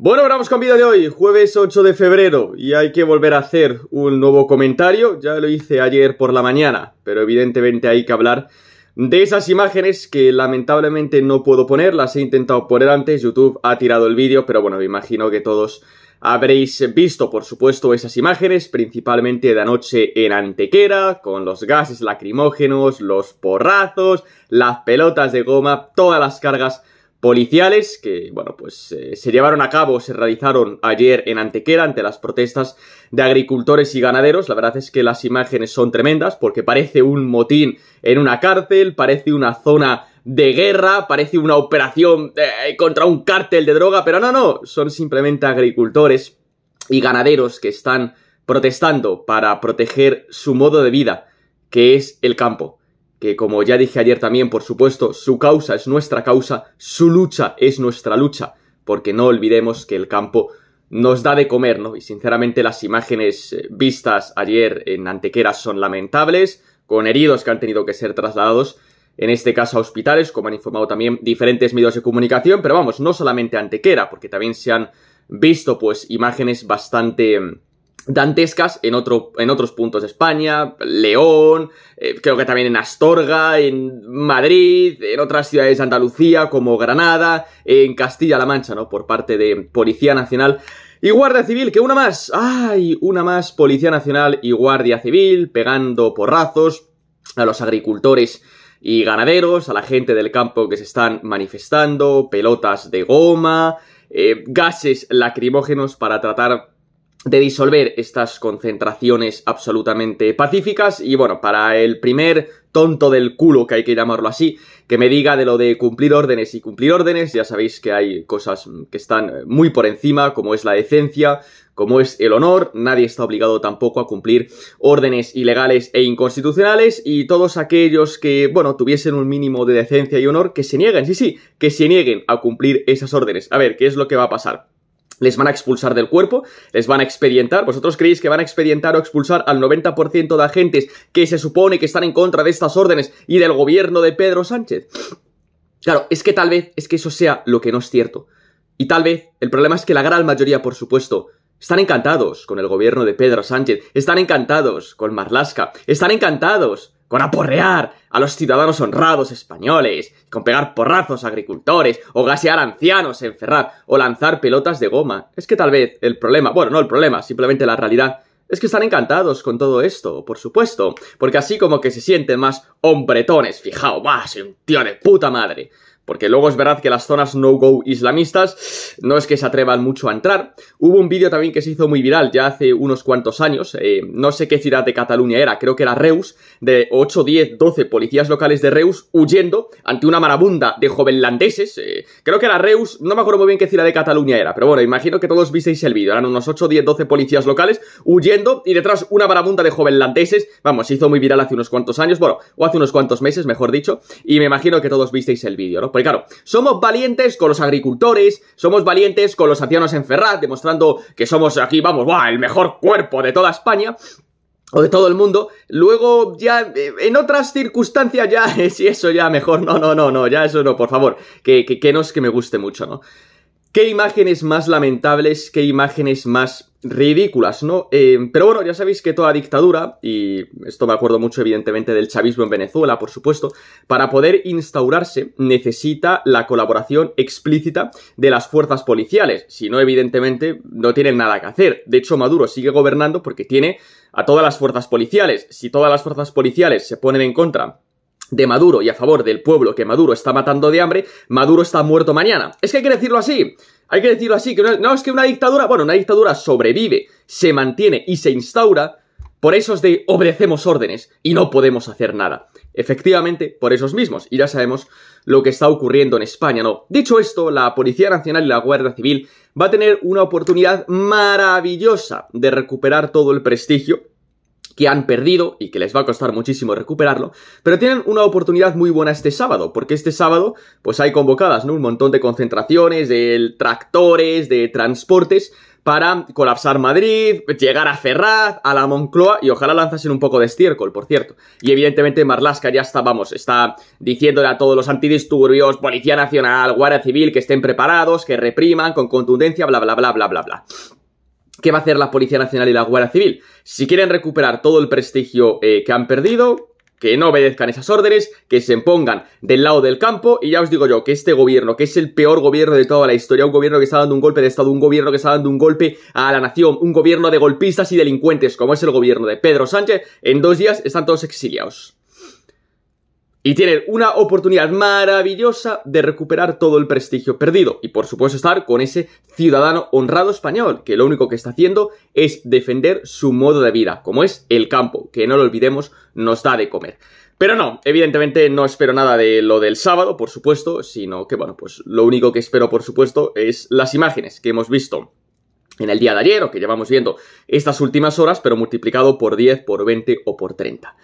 Bueno, vamos con vídeo de hoy, jueves 8 de febrero, y hay que volver a hacer un nuevo comentario, ya lo hice ayer por la mañana, pero evidentemente hay que hablar de esas imágenes que lamentablemente no puedo poner, las he intentado poner antes, YouTube ha tirado el vídeo, pero bueno, me imagino que todos habréis visto, por supuesto, esas imágenes, principalmente de anoche en Antequera, con los gases lacrimógenos, los porrazos, las pelotas de goma, todas las cargas policiales que, bueno, pues eh, se llevaron a cabo, se realizaron ayer en Antequera ante las protestas de agricultores y ganaderos. La verdad es que las imágenes son tremendas porque parece un motín en una cárcel, parece una zona de guerra, parece una operación eh, contra un cártel de droga, pero no, no, son simplemente agricultores y ganaderos que están protestando para proteger su modo de vida, que es el campo que como ya dije ayer también, por supuesto, su causa es nuestra causa, su lucha es nuestra lucha, porque no olvidemos que el campo nos da de comer, ¿no? Y sinceramente las imágenes eh, vistas ayer en Antequera son lamentables, con heridos que han tenido que ser trasladados, en este caso a hospitales, como han informado también diferentes medios de comunicación, pero vamos, no solamente Antequera, porque también se han visto pues imágenes bastante mm, dantescas en, otro, en otros puntos de España, León, eh, creo que también en Astorga, en Madrid, en otras ciudades de Andalucía como Granada, en Castilla-La Mancha, ¿no? Por parte de Policía Nacional y Guardia Civil, que una más, ay, una más, Policía Nacional y Guardia Civil pegando porrazos a los agricultores y ganaderos, a la gente del campo que se están manifestando, pelotas de goma, eh, gases lacrimógenos para tratar de disolver estas concentraciones absolutamente pacíficas y bueno, para el primer tonto del culo, que hay que llamarlo así, que me diga de lo de cumplir órdenes y cumplir órdenes, ya sabéis que hay cosas que están muy por encima, como es la decencia, como es el honor, nadie está obligado tampoco a cumplir órdenes ilegales e inconstitucionales y todos aquellos que, bueno, tuviesen un mínimo de decencia y honor, que se nieguen, sí, sí, que se nieguen a cumplir esas órdenes. A ver, ¿qué es lo que va a pasar? les van a expulsar del cuerpo, les van a expedientar. ¿Vosotros creéis que van a expedientar o expulsar al 90% de agentes que se supone que están en contra de estas órdenes y del gobierno de Pedro Sánchez? Claro, es que tal vez es que eso sea lo que no es cierto. Y tal vez el problema es que la gran mayoría, por supuesto, están encantados con el gobierno de Pedro Sánchez, están encantados con Marlaska, están encantados con aporrear a los ciudadanos honrados españoles, con pegar porrazos a agricultores, o gasear ancianos en ferrar o lanzar pelotas de goma. Es que tal vez el problema, bueno, no el problema, simplemente la realidad, es que están encantados con todo esto, por supuesto, porque así como que se sienten más hombretones, fijaos, más, soy un tío de puta madre porque luego es verdad que las zonas no-go islamistas no es que se atrevan mucho a entrar. Hubo un vídeo también que se hizo muy viral ya hace unos cuantos años, eh, no sé qué ciudad de Cataluña era, creo que era Reus, de 8, 10, 12 policías locales de Reus huyendo ante una marabunda de jovenlandeses. Eh, creo que era Reus, no me acuerdo muy bien qué ciudad de Cataluña era, pero bueno, imagino que todos visteis el vídeo, eran unos 8, 10, 12 policías locales huyendo y detrás una marabunda de jovenlandeses, vamos, se hizo muy viral hace unos cuantos años, bueno, o hace unos cuantos meses, mejor dicho, y me imagino que todos visteis el vídeo, ¿no? Porque claro, somos valientes con los agricultores, somos valientes con los ancianos en Ferrat, demostrando que somos aquí, vamos, el mejor cuerpo de toda España o de todo el mundo, luego ya eh, en otras circunstancias ya si eso ya mejor, no, no, no, no, ya eso no, por favor, que, que no es que me guste mucho, ¿no? qué imágenes más lamentables, qué imágenes más ridículas, ¿no? Eh, pero bueno, ya sabéis que toda dictadura, y esto me acuerdo mucho evidentemente del chavismo en Venezuela, por supuesto, para poder instaurarse necesita la colaboración explícita de las fuerzas policiales, si no evidentemente no tienen nada que hacer. De hecho, Maduro sigue gobernando porque tiene a todas las fuerzas policiales. Si todas las fuerzas policiales se ponen en contra de Maduro y a favor del pueblo que Maduro está matando de hambre, Maduro está muerto mañana. Es que hay que decirlo así. Hay que decirlo así, que no, es que una dictadura, bueno, una dictadura sobrevive, se mantiene y se instaura por esos de obedecemos órdenes y no podemos hacer nada. Efectivamente, por esos mismos. Y ya sabemos lo que está ocurriendo en España, ¿no? Dicho esto, la Policía Nacional y la Guardia Civil va a tener una oportunidad maravillosa de recuperar todo el prestigio que han perdido y que les va a costar muchísimo recuperarlo, pero tienen una oportunidad muy buena este sábado, porque este sábado pues hay convocadas, ¿no? Un montón de concentraciones, de tractores, de transportes para colapsar Madrid, llegar a Ferraz, a la Moncloa y ojalá lanzasen un poco de estiércol, por cierto. Y evidentemente Marlaska ya está, vamos, está diciéndole a todos los antidisturbios, Policía Nacional, Guardia Civil que estén preparados, que repriman con contundencia, bla, bla, bla, bla, bla, bla. ¿Qué va a hacer la Policía Nacional y la Guardia Civil? Si quieren recuperar todo el prestigio eh, que han perdido, que no obedezcan esas órdenes, que se pongan del lado del campo, y ya os digo yo que este gobierno, que es el peor gobierno de toda la historia, un gobierno que está dando un golpe de Estado, un gobierno que está dando un golpe a la nación, un gobierno de golpistas y delincuentes, como es el gobierno de Pedro Sánchez, en dos días están todos exiliados y tienen una oportunidad maravillosa de recuperar todo el prestigio perdido y por supuesto estar con ese ciudadano honrado español que lo único que está haciendo es defender su modo de vida, como es el campo, que no lo olvidemos nos da de comer. Pero no, evidentemente no espero nada de lo del sábado, por supuesto, sino que bueno, pues lo único que espero por supuesto es las imágenes que hemos visto en el día de ayer o que llevamos viendo estas últimas horas, pero multiplicado por 10, por 20 o por 30.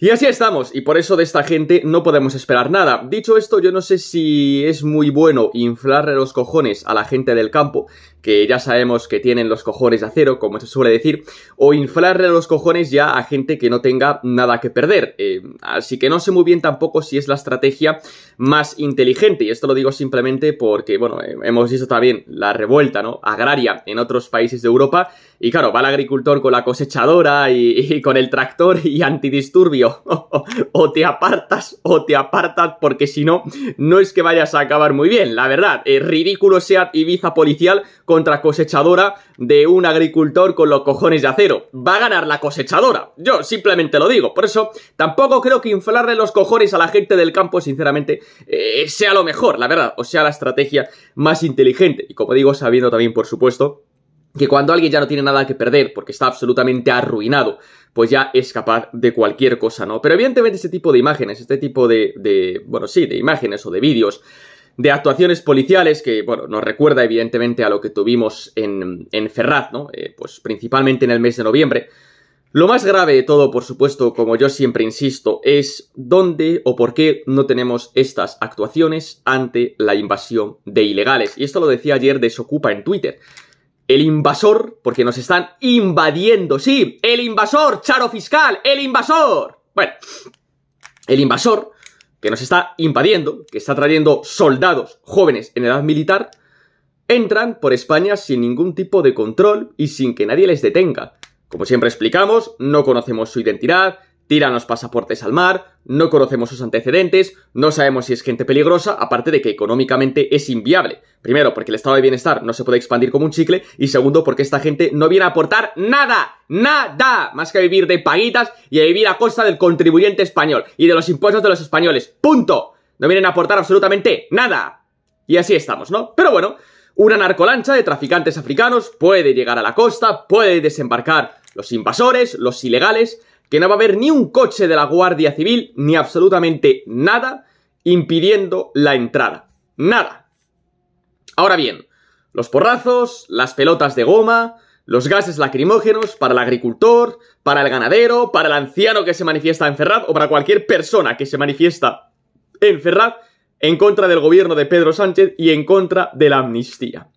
Y así estamos, y por eso de esta gente no podemos esperar nada. Dicho esto, yo no sé si es muy bueno inflarle los cojones a la gente del campo, que ya sabemos que tienen los cojones de acero, como se suele decir, o inflarle los cojones ya a gente que no tenga nada que perder. Eh, así que no sé muy bien tampoco si es la estrategia más inteligente, y esto lo digo simplemente porque, bueno, eh, hemos visto también la revuelta ¿no? agraria en otros países de Europa, y claro, va el agricultor con la cosechadora y, con el tractor y antidisturbio. o te apartas o te apartas porque si no, no es que vayas a acabar muy bien. La verdad, es ridículo sea Ibiza policial contra cosechadora de un agricultor con los cojones de acero. Va a ganar la cosechadora. Yo simplemente lo digo. Por eso, tampoco creo que inflarle los cojones a la gente del campo, sinceramente, eh, sea lo mejor, la verdad. O sea, la estrategia más inteligente. Y como digo, sabiendo también, por supuesto, que cuando alguien ya no tiene nada que perder, porque está absolutamente arruinado, pues ya es capaz de cualquier cosa, ¿no? Pero evidentemente este tipo de imágenes, este tipo de, bueno, sí, de imágenes o de vídeos, de actuaciones policiales, que, bueno, nos recuerda evidentemente a lo que tuvimos en, en Ferrat, ¿no? Eh, pues principalmente en el mes de noviembre. Lo más grave de todo, por supuesto, como yo siempre insisto, es dónde o por qué no tenemos estas actuaciones ante la invasión de ilegales. Y esto lo decía ayer Desocupa en Twitter el invasor, porque nos están invadiendo, sí, el invasor, charo fiscal, el invasor. Bueno, el invasor que nos está invadiendo, que está trayendo soldados jóvenes en edad militar, entran por España sin ningún tipo de control y sin que nadie les detenga. Como siempre explicamos, no conocemos su identidad, tiran los pasaportes al mar, no conocemos sus antecedentes, no sabemos si es gente peligrosa, aparte de que económicamente es inviable. Primero, porque el estado de bienestar no se puede expandir como un chicle, y segundo, porque esta gente no viene a aportar nada, nada, más que a vivir de paguitas y a vivir a costa del contribuyente español y de los impuestos de los españoles. ¡Punto! No vienen a aportar absolutamente nada. Y así estamos, ¿no? Pero bueno, una narcolancha de traficantes africanos puede llegar a la costa, puede desembarcar los invasores, los ilegales, que no va a haber ni un coche de la Guardia Civil, ni absolutamente nada impidiendo la entrada. Nada. Ahora bien, los porrazos, las pelotas de goma, los gases lacrimógenos para el agricultor, para el ganadero, para el anciano que se manifiesta en o para cualquier persona que se manifiesta en en contra del gobierno de Pedro Sánchez y en contra de la amnistía.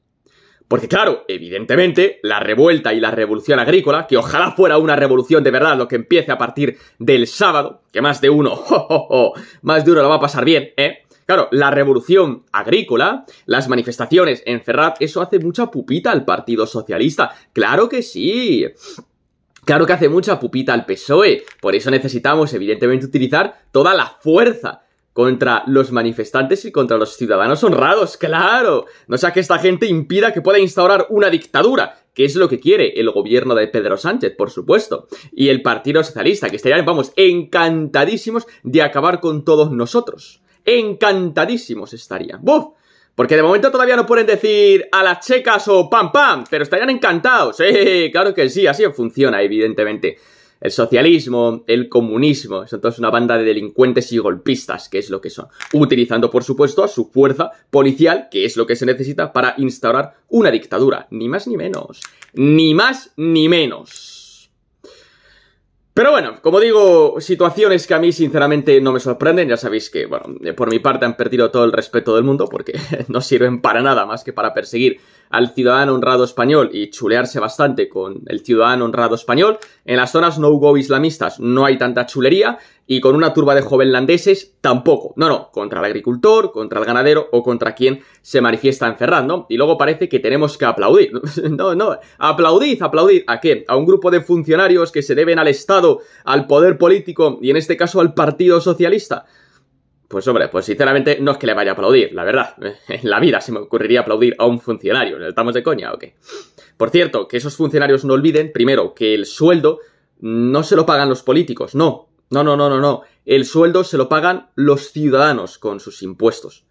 Porque claro, evidentemente, la revuelta y la revolución agrícola, que ojalá fuera una revolución de verdad lo que empiece a partir del sábado, que más de uno, jo, más de uno lo va a pasar bien, ¿eh? Claro, la revolución agrícola, las manifestaciones en Ferrat, eso hace mucha pupita al Partido Socialista. Claro que sí. Claro que hace mucha pupita al PSOE. Por eso necesitamos, evidentemente, utilizar toda la fuerza contra los manifestantes y contra los ciudadanos honrados, claro. No sea que esta gente impida que pueda instaurar una dictadura, que es lo que quiere el gobierno de Pedro Sánchez, por supuesto, y el Partido Socialista, que estarían, vamos, encantadísimos de acabar con todos nosotros. Encantadísimos estarían. ¡Buf! Porque de momento todavía no pueden decir a las checas o pam pam, pero estarían encantados. ¡Eh! Claro que sí, así funciona, evidentemente el socialismo, el comunismo, son todos una banda de delincuentes y golpistas, que es lo que son, utilizando por supuesto su fuerza policial, que es lo que se necesita para instaurar una dictadura, ni más ni menos, ni más ni menos. Pero bueno, como digo, situaciones que a mí sinceramente no me sorprenden, ya sabéis que, bueno, por mi parte han perdido todo el respeto del mundo porque no sirven para nada más que para perseguir al ciudadano honrado español y chulearse bastante con el ciudadano honrado español. En las zonas no-go islamistas no hay tanta chulería y con una turba de jovenlandeses tampoco. No, no, contra el agricultor, contra el ganadero o contra quien se manifiesta en Y luego parece que tenemos que aplaudir. no, no, aplaudid, aplaudid. ¿A qué? A un grupo de funcionarios que se deben al Estado, al poder político y en este caso al Partido Socialista. Pues hombre, pues sinceramente no es que le vaya a aplaudir, la verdad. En la vida se me ocurriría aplaudir a un funcionario. ¿Estamos de coña o qué? Por cierto, que esos funcionarios no olviden, primero, que el sueldo no se lo pagan los políticos, no. No, no, no, no, no. El sueldo se lo pagan los ciudadanos con sus impuestos.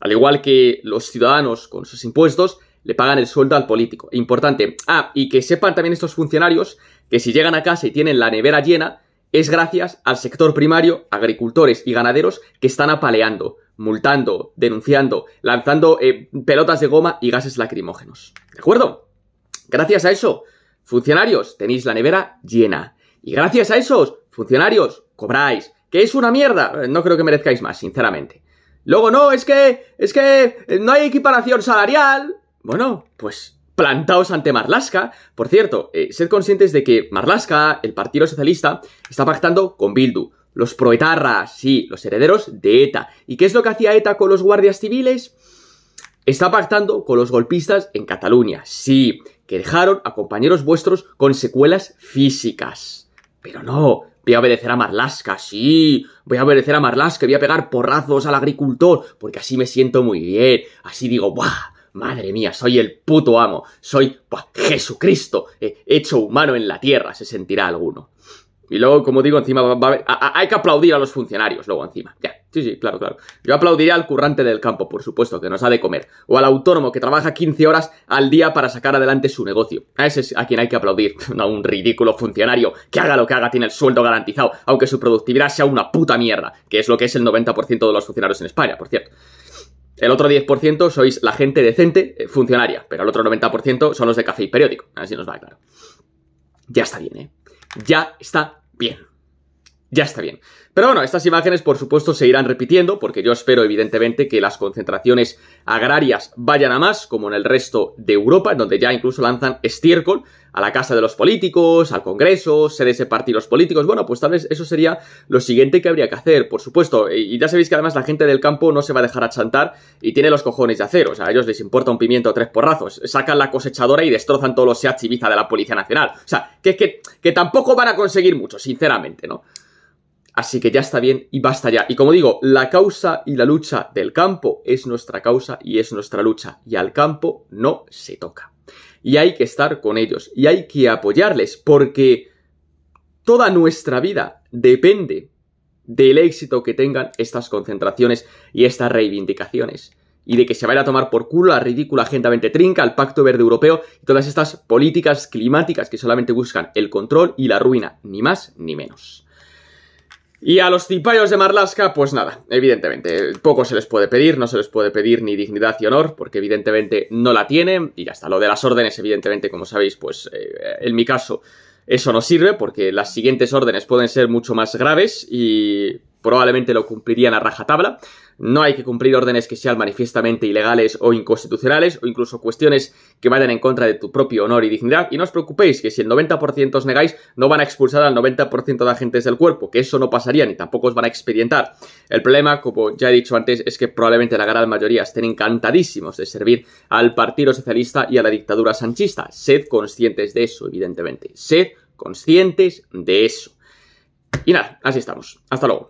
Al igual que los ciudadanos con sus impuestos le pagan el sueldo al político. Importante. Ah, y que sepan también estos funcionarios que si llegan a casa y tienen la nevera llena, es gracias al sector primario, agricultores y ganaderos que están apaleando, multando, denunciando, lanzando eh, pelotas de goma y gases lacrimógenos. ¿De acuerdo? Gracias a eso, funcionarios, tenéis la nevera llena. Y gracias a esos, funcionarios, cobráis. Que es una mierda. No creo que merezcáis más, sinceramente. Luego, no, es que. es que. Eh, no hay equiparación salarial. Bueno, pues plantaos ante Marlaska. Por cierto, eh, sed conscientes de que Marlaska, el Partido Socialista, está pactando con Bildu. Los proetarras, sí, los herederos de ETA. ¿Y qué es lo que hacía ETA con los guardias civiles? Está pactando con los golpistas en Cataluña, sí, que dejaron a compañeros vuestros con secuelas físicas. Pero no, voy a obedecer a Marlaska, sí, voy a obedecer a Marlaska, voy a pegar porrazos al agricultor, porque así me siento muy bien, así digo, ¡buah! Madre mía, soy el puto amo, soy Jesucristo, eh, hecho humano en la tierra, se sentirá alguno. Y luego, como digo, encima hay que aplaudir a los funcionarios, luego encima. Ya, sí, sí, claro, claro. Yo aplaudiría al currante del campo, por supuesto, que nos ha de comer. O al autónomo que trabaja 15 horas al día para sacar adelante su negocio. A ese es a quien hay que aplaudir. a un ridículo funcionario que haga lo que haga, tiene el sueldo garantizado, aunque su productividad sea una puta mierda, que es lo que es el 90% de los funcionarios en España, por cierto. El otro 10% sois la gente decente, eh, funcionaria, pero el otro 90% son los de café y periódico. Así nos va claro. Ya está bien, ¿eh? Ya está bien ya está bien. Pero bueno, estas imágenes por supuesto se irán repitiendo porque yo espero evidentemente que las concentraciones agrarias vayan a más, como en el resto de Europa, en donde ya incluso lanzan estiércol a la casa de los políticos, al Congreso, sedes de partidos políticos. Bueno, pues tal vez eso sería lo siguiente que habría que hacer, por supuesto. Y ya sabéis que además la gente del campo no se va a dejar achantar y tiene los cojones de acero. O sea, a ellos les importa un pimiento o tres porrazos. Sacan la cosechadora y destrozan todos los SEAT de la Policía Nacional. O sea, que, que, que tampoco van a conseguir mucho, sinceramente, ¿no? Así que ya está bien y basta ya. Y como digo, la causa y la lucha del campo es nuestra causa y es nuestra lucha. Y al campo no se toca. Y hay que estar con ellos. Y hay que apoyarles porque toda nuestra vida depende del éxito que tengan estas concentraciones y estas reivindicaciones. Y de que se vaya a tomar por culo la ridícula Agenda 2030, el Pacto Verde Europeo y todas estas políticas climáticas que solamente buscan el control y la ruina, ni más ni menos. Y a los cipayos de Marlaska, pues nada, evidentemente, eh, poco se les puede pedir, no se les puede pedir ni dignidad y honor, porque evidentemente no la tienen, y hasta Lo de las órdenes, evidentemente, como sabéis, pues eh, en mi caso eso no sirve, porque las siguientes órdenes pueden ser mucho más graves y probablemente lo cumplirían a rajatabla. No hay que cumplir órdenes que sean manifiestamente ilegales o inconstitucionales, o incluso cuestiones que vayan en contra de tu propio honor y dignidad. Y no os preocupéis que si el 90% os negáis, no van a expulsar al 90% de agentes del cuerpo, que eso no pasaría ni tampoco os van a expedientar. El problema, como ya he dicho antes, es que probablemente la gran mayoría estén encantadísimos de servir al Partido Socialista y a la dictadura sanchista. Sed conscientes de eso, evidentemente. Sed conscientes de eso. Y nada, así estamos. Hasta luego.